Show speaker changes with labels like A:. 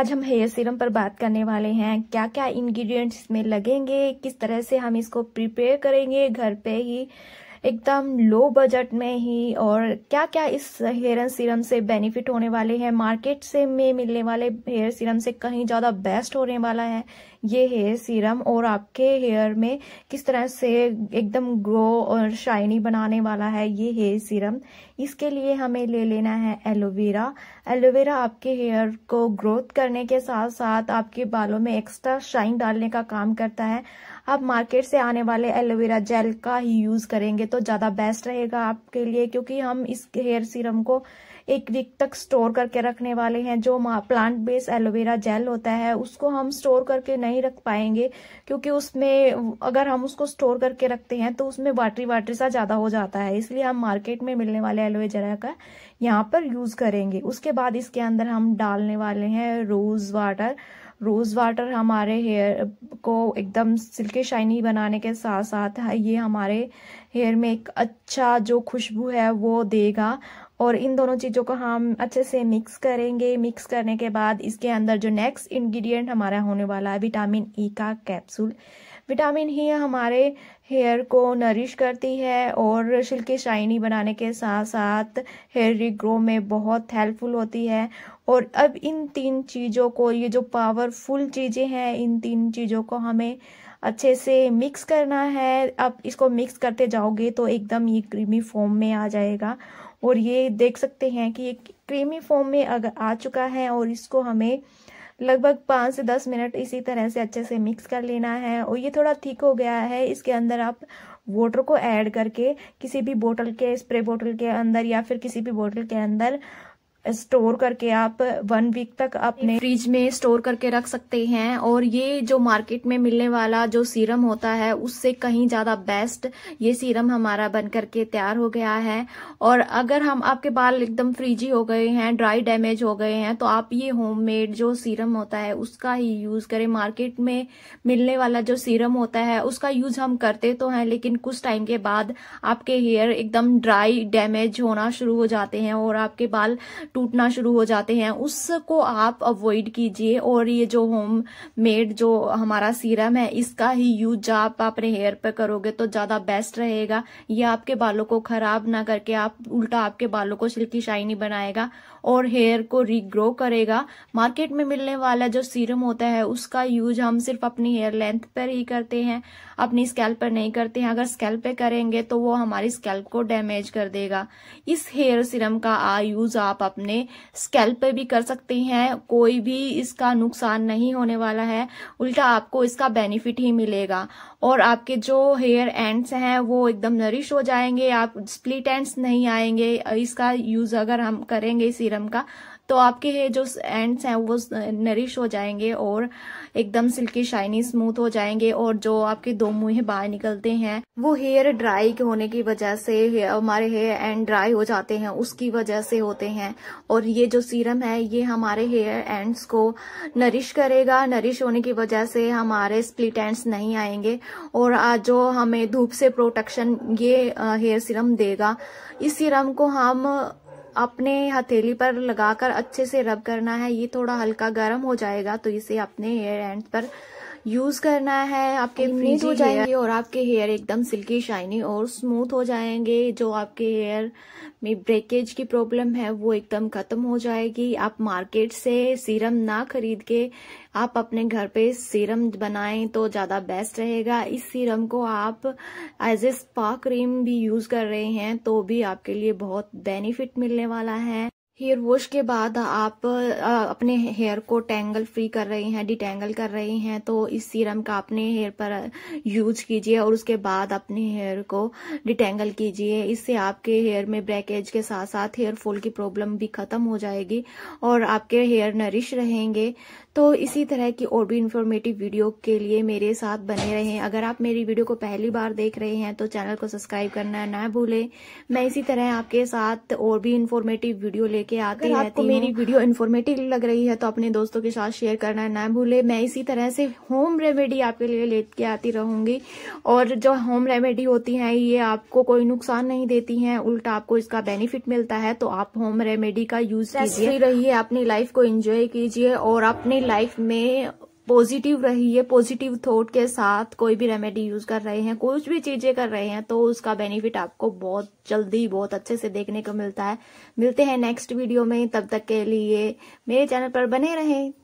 A: आज हम hair serum पर बात करने वाले हैं क्या क्या इंग्रेडिएंट्स इसमें लगेंगे किस तरह से हम इसको प्रिपेयर करेंगे घर पे ही एकदम लो बजट में ही और क्या क्या इस हेयर एंड सीरम से बेनिफिट होने वाले हैं मार्केट से में मिलने वाले हेयर सीरम से कहीं ज़्यादा बेस्ट होने वाला है ये हेयर सीरम और आपके हेयर में किस तरह से एकदम ग्रो और शाइनी बनाने वाला है ये हेयर सीरम इसके लिए हमें ले लेना है एलोवेरा एलोवेरा आपके हेयर को ग्रोथ करने के साथ साथ आपके बालों में एक्स्ट्रा शाइन डालने का काम करता है आप मार्केट से आने वाले एलोवेरा जेल का ही यूज करेंगे तो ज्यादा बेस्ट रहेगा आपके लिए क्योंकि हम इस हेयर सीरम को एक वीक तक स्टोर करके रखने वाले हैं जो प्लांट बेस एलोवेरा जेल होता है उसको हम स्टोर करके नहीं रख पाएंगे क्योंकि उसमें अगर हम उसको स्टोर करके रखते हैं तो उसमें वाटरी वाटरी सा ज़्यादा हो जाता है इसलिए हम मार्केट में मिलने वाले एलोवेरा का यहाँ पर यूज़ करेंगे उसके बाद इसके अंदर हम डालने वाले हैं रोज़ वाटर रोज़ वाटर हमारे हेयर को एकदम सिल्के शाइनी बनाने के साथ साथ ये हमारे हेयर में एक अच्छा जो खुशबू है वो देगा और इन दोनों चीज़ों को हम अच्छे से मिक्स करेंगे मिक्स करने के बाद इसके अंदर जो नेक्स्ट इंग्रेडिएंट हमारा होने वाला है विटामिन ई e का कैप्सूल विटामिन ही हमारे हेयर को नरिश करती है और सिल्की शाइनी बनाने के साथ साथ हेयर रिग्रो में बहुत हेल्पफुल होती है और अब इन तीन चीज़ों को ये जो पावरफुल चीज़ें हैं इन तीन चीज़ों को हमें अच्छे से मिक्स करना है अब इसको मिक्स करते जाओगे तो एकदम ये क्रीमी फॉर्म में आ जाएगा और ये देख सकते हैं कि ये क्रीमी फॉर्म में अगर आ चुका है और इसको हमें लगभग पाँच से दस मिनट इसी तरह से अच्छे से मिक्स कर लेना है और ये थोड़ा थिक हो गया है इसके अंदर आप वाटर को ऐड करके किसी भी बोतल के स्प्रे बोतल के अंदर या फिर किसी भी बोतल के अंदर स्टोर करके आप वन वीक तक अपने फ्रिज में स्टोर करके रख सकते हैं और ये जो मार्केट में मिलने वाला जो सीरम होता है उससे कहीं ज़्यादा बेस्ट ये सीरम हमारा बन करके तैयार हो गया है और अगर हम आपके बाल एकदम फ्रिजी हो गए हैं ड्राई डैमेज हो गए हैं तो आप ये होममेड जो सीरम होता है उसका ही यूज़ करें मार्केट में मिलने वाला जो सीरम होता है उसका यूज़ हम करते तो है लेकिन कुछ टाइम के बाद आपके हेयर एकदम ड्राई डैमेज होना शुरू हो जाते हैं और आपके बाल टूटना शुरू हो जाते हैं उसको आप अवॉइड कीजिए और ये जो होम मेड जो हमारा सीरम है इसका ही यूज आप अपने हेयर पर करोगे तो ज़्यादा बेस्ट रहेगा ये आपके बालों को ख़राब ना करके आप उल्टा आपके बालों को सिल्की शाइनी बनाएगा और हेयर को रीग्रो करेगा मार्केट में मिलने वाला जो सीरम होता है उसका यूज हम सिर्फ अपनी हेयर लेंथ पर ही करते हैं अपनी स्कैल्प पर नहीं करते हैं अगर स्कैल्प पे करेंगे तो वो हमारी स्कैल्प को डैमेज कर देगा इस हेयर सीरम का आ यूज आप अपने अपने स्कैल्प पे भी कर सकते हैं कोई भी इसका नुकसान नहीं होने वाला है उल्टा आपको इसका बेनिफिट ही मिलेगा और आपके जो हेयर एंड्स हैं वो एकदम नरिश हो जाएंगे आप स्प्लिट एंड्स नहीं आएंगे इसका यूज अगर हम करेंगे सीरम का तो आपके जो एंड्स हैं वो नरिश हो जाएंगे और एकदम सिल्की शाइनी स्मूथ हो जाएंगे और जो आपके दो मुंह बाहर निकलते हैं वो हेयर ड्राई होने की वजह से हमारे हेयर एंड ड्राई हो जाते हैं उसकी वजह से होते हैं और ये जो सीरम है ये हमारे हेयर एंड्स को नरिश करेगा नरिश होने की वजह से हमारे स्प्लिट एंड्स नहीं आएंगे और जो हमें धूप से प्रोटेक्शन ये हेयर सीरम देगा इस सीरम को हम अपने हथेली पर लगाकर अच्छे से रब करना है ये थोड़ा हल्का गर्म हो जाएगा तो इसे अपने हेयर एंड पर यूज करना है आपके फ्रीज हो जाएंगे और आपके हेयर एकदम सिल्की शाइनी और स्मूथ हो जाएंगे जो आपके हेयर में ब्रेकेज की प्रॉब्लम है वो एकदम खत्म हो जाएगी आप मार्केट से सीरम ना खरीद के आप अपने घर पे सीरम बनाएं तो ज़्यादा बेस्ट रहेगा इस सीरम को आप एज ए स्पा क्रीम भी यूज़ कर रहे हैं तो भी आपके लिए बहुत बेनिफिट मिलने वाला है हेयर वॉश के बाद आप अपने हेयर को टैंगल फ्री कर रहे हैं डिटेंगल कर रहे हैं तो इस सीरम का अपने हेयर पर यूज कीजिए और उसके बाद अपने हेयर को डिटेंगल कीजिए इससे आपके हेयर में ब्रैकेज के साथ साथ हेयर फॉल की प्रॉब्लम भी खत्म हो जाएगी और आपके हेयर नरिश रहेंगे तो इसी तरह की और भी इन्फॉर्मेटिव वीडियो के लिए मेरे साथ बने रहें अगर आप मेरी वीडियो को पहली बार देख रहे हैं तो चैनल को सब्सक्राइब करना ना भूलें मैं इसी तरह आपके साथ और भी इन्फॉर्मेटिव वीडियो लेके आती रहती आपको मेरी वीडियो इन्फॉर्मेटिव लग रही है तो अपने दोस्तों के साथ शेयर करना ना भूले मैं इसी तरह से होम रेमेडी आपके लिए लेके आती रहूंगी और जो होम रेमेडी होती है ये आपको कोई नुकसान नहीं देती है उल्टा आपको इसका बेनिफिट मिलता है तो आप होम रेमेडी का यूज रही है अपनी लाइफ को एंजॉय कीजिए और अपने हमारी लाइफ में पॉजिटिव रही है पॉजिटिव थॉट के साथ कोई भी रेमेडी यूज कर रहे हैं कुछ भी चीजें कर रहे हैं तो उसका बेनिफिट आपको बहुत जल्दी बहुत अच्छे से देखने को मिलता है मिलते हैं नेक्स्ट वीडियो में तब तक के लिए मेरे चैनल पर बने रहें